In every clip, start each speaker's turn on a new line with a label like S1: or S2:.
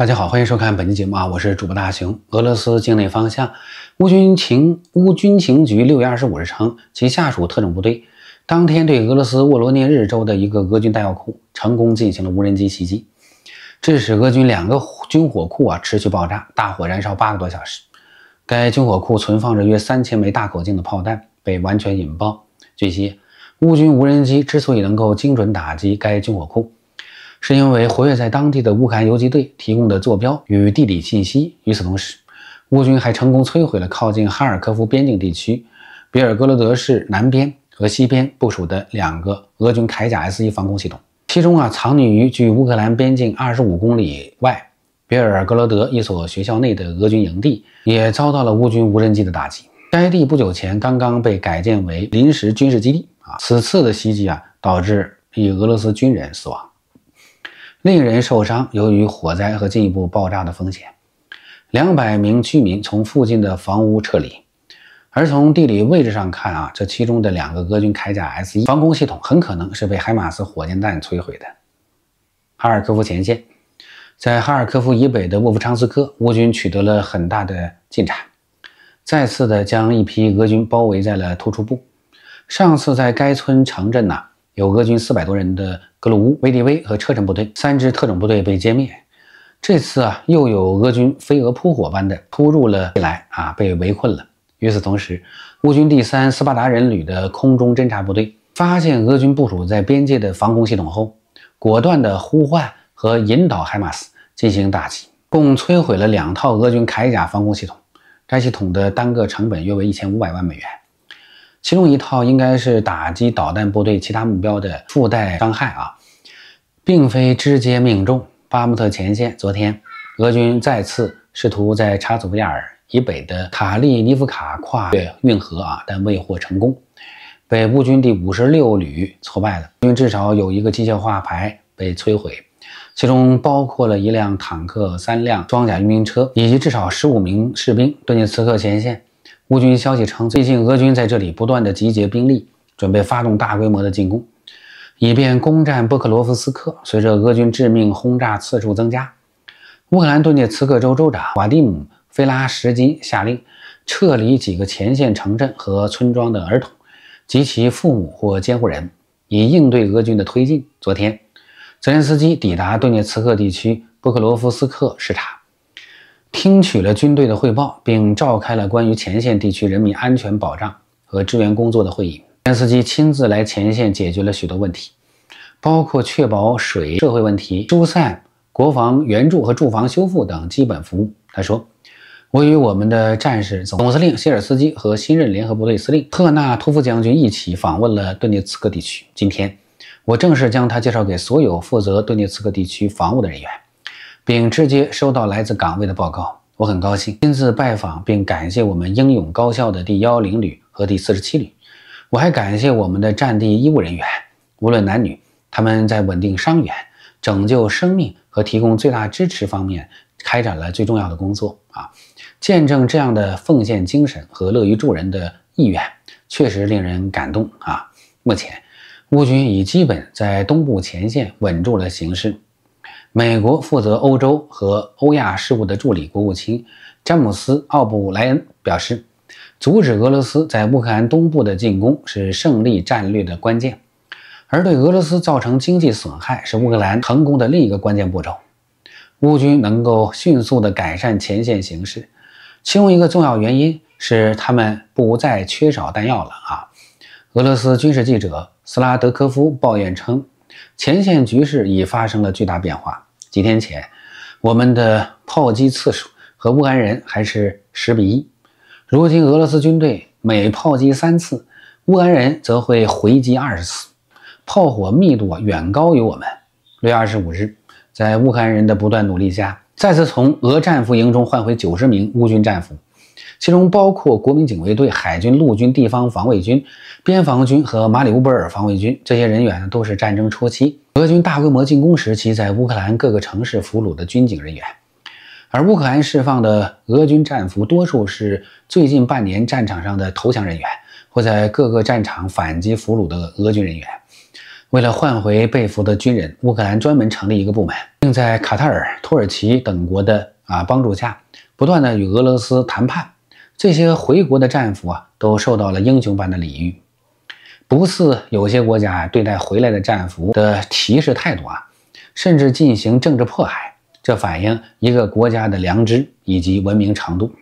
S1: 大家好，欢迎收看本期节目啊，我是主播大熊。俄罗斯境内方向，乌军情乌军情局六月二十五日称，其下属特种部队当天对俄罗斯沃罗涅日州的一个俄军弹药库成功进行了无人机袭击，致使俄军两个军火库啊持续爆炸，大火燃烧八个多小时。该军火库存放着约三千枚大口径的炮弹，被完全引爆。据悉，乌军无人机之所以能够精准打击该军火库。是因为活跃在当地的乌克兰游击队提供的坐标与地理信息。与此同时，乌军还成功摧毁了靠近哈尔科夫边境地区比尔格罗德市南边和西边部署的两个俄军铠甲 S 一防空系统。其中啊，藏匿于距乌克兰边境二十五公里外比尔格罗德一所学校内的俄军营地也遭到了乌军无人机的打击。该地不久前刚刚被改建为临时军事基地啊。此次的袭击啊，导致一俄罗斯军人死亡。另一人受伤，由于火灾和进一步爆炸的风险，两百名居民从附近的房屋撤离。而从地理位置上看啊，这其中的两个俄军铠甲 S 一防空系统很可能是被海马斯火箭弹摧毁的。哈尔科夫前线，在哈尔科夫以北的沃夫昌斯克，乌军取得了很大的进展，再次的将一批俄军包围在了突出部。上次在该村城镇呐，有俄军四百多人的。格鲁乌、威迪威和车臣部队三支特种部队被歼灭。这次啊，又有俄军飞蛾扑火般的扑入了进来啊，被围困了。与此同时，乌军第三斯巴达人旅的空中侦察部队发现俄军部署在边界的防空系统后，果断的呼唤和引导海马斯进行打击，共摧毁了两套俄军铠甲防空系统。该系统的单个成本约为一千五百万美元。其中一套应该是打击导弹部队其他目标的附带伤害啊，并非直接命中。巴木特前线，昨天俄军再次试图在查祖夫亚尔以北的卡利尼夫卡跨越运河啊，但未获成功，北部军第五十六旅挫败了，因为至少有一个机械化排被摧毁，其中包括了一辆坦克、三辆装甲运兵车以及至少十五名士兵。顿涅茨克前线。乌军消息称，最近俄军在这里不断的集结兵力，准备发动大规模的进攻，以便攻占波克罗夫斯克。随着俄军致命轰炸次数增加，乌克兰顿涅茨克州州长瓦蒂姆·菲拉什金下令撤离几个前线城镇和村庄的儿童及其父母或监护人，以应对俄军的推进。昨天，泽连斯基抵达顿涅茨克地区波克罗夫斯克视察。听取了军队的汇报，并召开了关于前线地区人民安全保障和支援工作的会议。泽连斯基亲自来前线解决了许多问题，包括确保水、社会问题、疏散、国防援助和住房修复等基本服务。他说：“我与我们的战士总司令谢尔斯基和新任联合部队司令赫纳托夫将军一起访问了顿涅茨克地区。今天，我正式将他介绍给所有负责顿涅茨克地区防务的人员。”并直接收到来自岗位的报告，我很高兴亲自拜访并感谢我们英勇高效的第幺零旅和第四十七旅。我还感谢我们的战地医务人员，无论男女，他们在稳定伤员、拯救生命和提供最大支持方面开展了最重要的工作。啊，见证这样的奉献精神和乐于助人的意愿，确实令人感动。啊，目前，乌军已基本在东部前线稳住了形势。美国负责欧洲和欧亚事务的助理国务卿詹姆斯·奥布莱恩表示：“阻止俄罗斯在乌克兰东部的进攻是胜利战略的关键，而对俄罗斯造成经济损害是乌克兰成功的另一个关键步骤。乌军能够迅速地改善前线形势，其中一个重要原因是他们不再缺少弹药了。”啊，俄罗斯军事记者斯拉德科夫抱怨称。前线局势已发生了巨大变化。几天前，我们的炮击次数和乌克兰人还是十比一，如今俄罗斯军队每炮击三次，乌克兰人则会回击二十次，炮火密度啊远高于我们。六月二十五日，在乌克兰人的不断努力下，再次从俄战俘营中换回九十名乌军战俘。其中包括国民警卫队、海军、陆军、地方防卫军、边防军和马里乌波尔防卫军。这些人员都是战争初期俄军大规模进攻时期在乌克兰各个城市俘虏的军警人员。而乌克兰释放的俄军战俘，多数是最近半年战场上的投降人员，或在各个战场反击俘虏的俄军人员。为了换回被俘的军人，乌克兰专门成立一个部门，并在卡塔尔、土耳其等国的啊帮助下，不断的与俄罗斯谈判。这些回国的战俘啊，都受到了英雄般的礼遇，不似有些国家对待回来的战俘的歧视态度啊，甚至进行政治迫害。这反映一个国家的良知以及文明程度。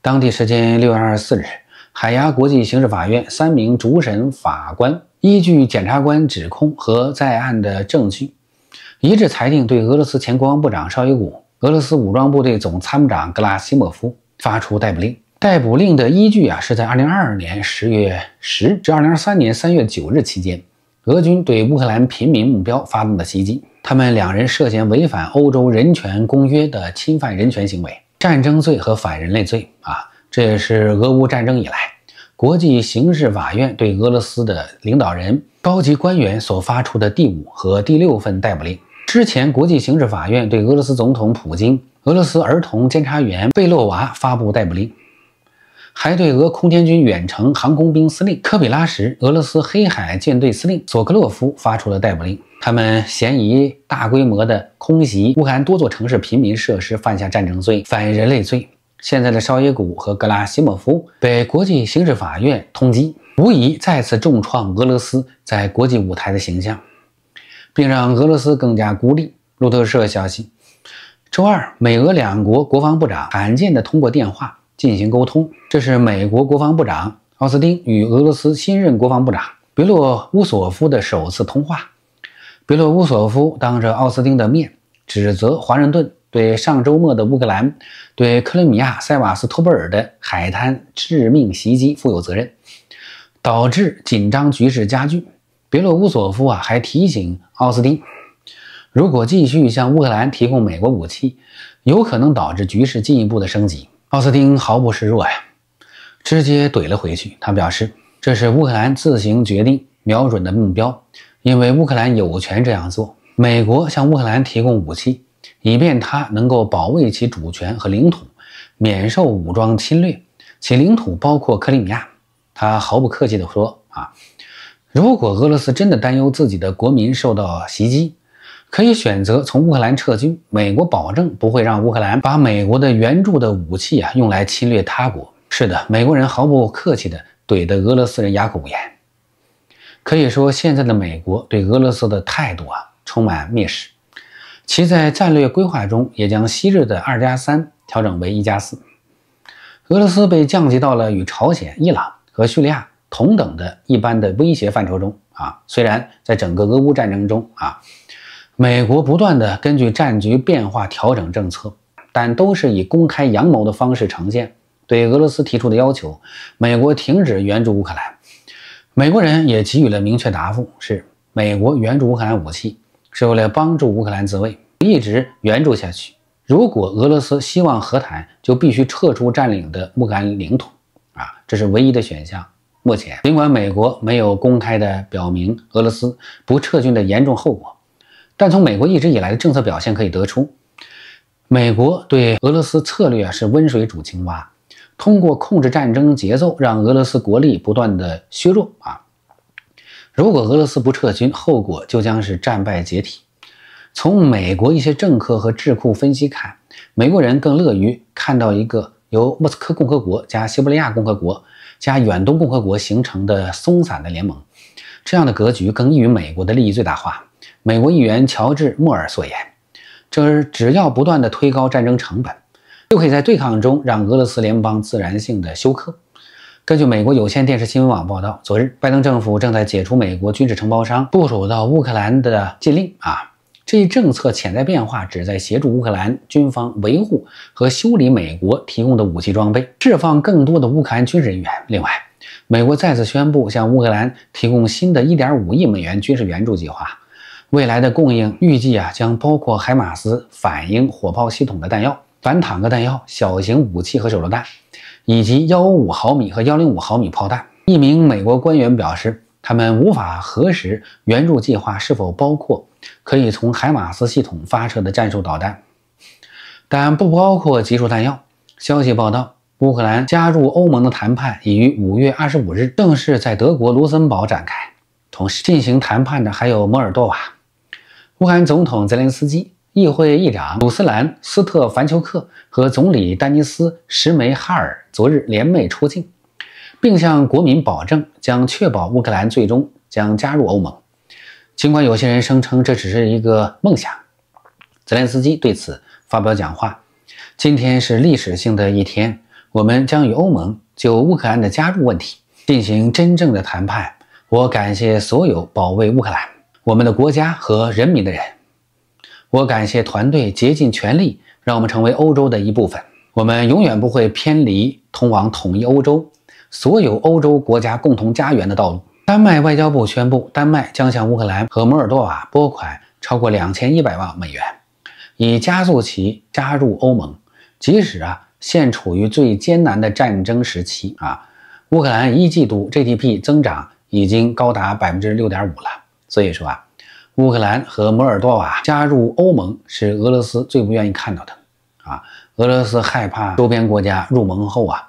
S1: 当地时间六月二十四日，海牙国际刑事法院三名主审法官依据检察官指控和在案的证据，一致裁定对俄罗斯前国防部长绍伊古、俄罗斯武装部队总参谋长格拉西莫夫。发出逮捕令。逮捕令的依据啊，是在2022年10月10至2023年3月9日期间，俄军对乌克兰平民目标发动的袭击。他们两人涉嫌违反《欧洲人权公约》的侵犯人权行为、战争罪和反人类罪啊。这也是俄乌战争以来，国际刑事法院对俄罗斯的领导人、高级官员所发出的第五和第六份逮捕令。之前，国际刑事法院对俄罗斯总统普京。俄罗斯儿童监察员贝洛娃发布逮捕令，还对俄空天军远程航空兵司令科比拉什、俄罗斯黑海舰队司令索科洛夫发出了逮捕令。他们嫌疑大规模的空袭乌克兰多座城市平民设施，犯下战争罪、反人类罪。现在的绍耶古和格拉西莫夫被国际刑事法院通缉，无疑再次重创俄罗斯在国际舞台的形象，并让俄罗斯更加孤立。路透社消息。周二，美俄两国国防部长罕见地通过电话进行沟通，这是美国国防部长奥斯汀与俄罗斯新任国防部长别洛乌索夫的首次通话。别洛乌索夫当着奥斯汀的面指责华盛顿对上周末的乌克兰对克里米亚塞瓦斯托波尔的海滩致命袭击负有责任，导致紧张局势加剧。别洛乌索夫啊，还提醒奥斯汀。如果继续向乌克兰提供美国武器，有可能导致局势进一步的升级。奥斯汀毫不示弱呀，直接怼了回去。他表示，这是乌克兰自行决定瞄准的目标，因为乌克兰有权这样做。美国向乌克兰提供武器，以便他能够保卫其主权和领土，免受武装侵略。其领土包括克里米亚。他毫不客气地说：“啊，如果俄罗斯真的担忧自己的国民受到袭击。”可以选择从乌克兰撤军。美国保证不会让乌克兰把美国的援助的武器啊用来侵略他国。是的，美国人毫不客气地怼得俄罗斯人哑口无言。可以说，现在的美国对俄罗斯的态度啊充满蔑视。其在战略规划中也将昔日的二加三调整为一加四，俄罗斯被降级到了与朝鲜、伊朗和叙利亚同等的一般的威胁范畴中啊。虽然在整个俄乌战争中啊。美国不断的根据战局变化调整政策，但都是以公开阳谋的方式呈现。对俄罗斯提出的要求，美国停止援助乌克兰。美国人也给予了明确答复：是美国援助乌克兰武器是为了帮助乌克兰自卫，一直援助下去。如果俄罗斯希望和谈，就必须撤出占领的乌克兰领土。啊，这是唯一的选项。目前，尽管美国没有公开的表明俄罗斯不撤军的严重后果。但从美国一直以来的政策表现可以得出，美国对俄罗斯策略是温水煮青蛙，通过控制战争节奏，让俄罗斯国力不断的削弱啊。如果俄罗斯不撤军，后果就将是战败解体。从美国一些政客和智库分析看，美国人更乐于看到一个由莫斯科共和国加西伯利亚共和国加远东共和国形成的松散的联盟，这样的格局更易于美国的利益最大化。美国议员乔治·莫尔所言，就是只要不断的推高战争成本，就可以在对抗中让俄罗斯联邦自然性的休克。根据美国有线电视新闻网报道，昨日拜登政府正在解除美国军事承包商部署到乌克兰的禁令啊。这一政策潜在变化旨在协助乌克兰军方维护和修理美国提供的武器装备，释放更多的乌克兰军事人员。另外，美国再次宣布向乌克兰提供新的一点五亿美元军事援助计划。未来的供应预计啊，将包括海马斯反应火炮系统的弹药、反坦克弹药、小型武器和手榴弹，以及幺五毫米和幺零五毫米炮弹。一名美国官员表示，他们无法核实援助计划是否包括可以从海马斯系统发射的战术导弹，但不包括集束弹药。消息报道，乌克兰加入欧盟的谈判已于五月二十五日正式在德国卢森堡展开，同时进行谈判的还有摩尔多瓦。乌克兰总统泽连斯基、议会议长鲁斯兰·斯特凡丘克和总理丹尼斯·什梅哈尔昨日联袂出境，并向国民保证将确保乌克兰最终将加入欧盟。尽管有些人声称这只是一个梦想，泽连斯基对此发表讲话：“今天是历史性的一天，我们将与欧盟就乌克兰的加入问题进行真正的谈判。我感谢所有保卫乌克兰。”我们的国家和人民的人，我感谢团队竭尽全力，让我们成为欧洲的一部分。我们永远不会偏离通往统一欧洲、所有欧洲国家共同家园的道路。丹麦外交部宣布，丹麦将向乌克兰和摩尔多瓦拨款超过两千一百万美元，以加速其加入欧盟。即使啊，现处于最艰难的战争时期啊，乌克兰一季度 GDP 增长已经高达百分之六点五了。所以说啊，乌克兰和摩尔多瓦加入欧盟是俄罗斯最不愿意看到的啊！俄罗斯害怕周边国家入盟后啊，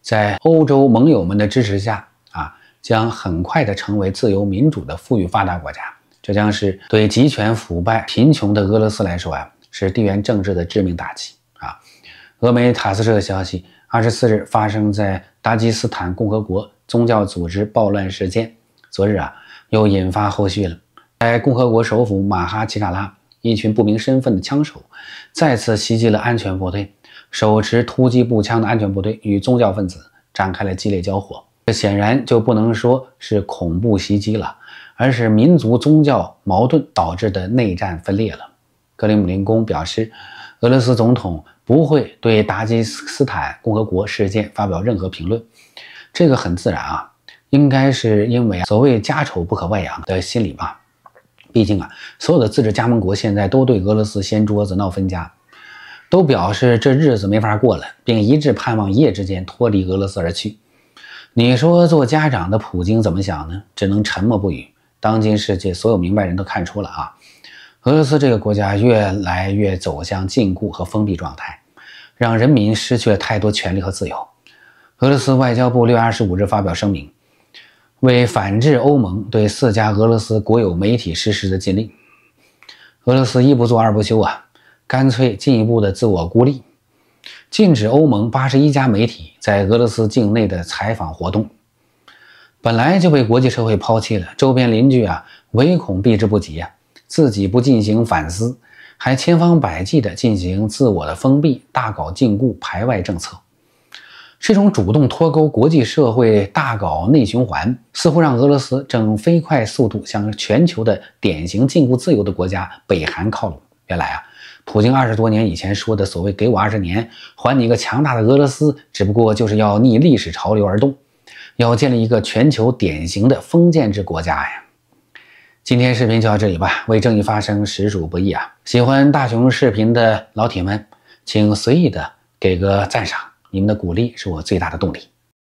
S1: 在欧洲盟友们的支持下啊，将很快的成为自由民主的富裕发达国家。这将是对极权、腐败、贫穷的俄罗斯来说啊，是地缘政治的致命打击啊！俄媒塔斯社消息，二十四日发生在巴基斯坦共和国宗教组织暴乱事件。昨日啊。又引发后续了，在共和国首府马哈奇卡拉，一群不明身份的枪手再次袭击了安全部队。手持突击步枪的安全部队与宗教分子展开了激烈交火。这显然就不能说是恐怖袭击了，而是民族宗教矛盾导致的内战分裂了。格里姆林宫表示，俄罗斯总统不会对达吉斯坦共和国事件发表任何评论。这个很自然啊。应该是因为所谓“家丑不可外扬”的心理吧。毕竟啊，所有的自治加盟国现在都对俄罗斯掀桌子、闹分家，都表示这日子没法过了，并一致盼望一夜之间脱离俄罗斯而去。你说，做家长的普京怎么想呢？只能沉默不语。当今世界所有明白人都看出了啊，俄罗斯这个国家越来越走向禁锢和封闭状态，让人民失去了太多权利和自由。俄罗斯外交部六月二十五日发表声明。为反制欧盟对四家俄罗斯国有媒体实施的禁令，俄罗斯一不做二不休啊，干脆进一步的自我孤立，禁止欧盟八十一家媒体在俄罗斯境内的采访活动。本来就被国际社会抛弃了，周边邻居啊，唯恐避之不及啊，自己不进行反思，还千方百计的进行自我的封闭，大搞禁锢排外政策。这种主动脱钩，国际社会大搞内循环，似乎让俄罗斯正飞快速度向全球的典型禁锢自由的国家——北韩靠拢。原来啊，普京二十多年以前说的所谓“给我二十年，还你一个强大的俄罗斯”，只不过就是要逆历史潮流而动，要建立一个全球典型的封建制国家呀。今天视频就到这里吧，为正义发声实属不易啊！喜欢大熊视频的老铁们，请随意的给个赞赏。你们的鼓励是我最大的动力。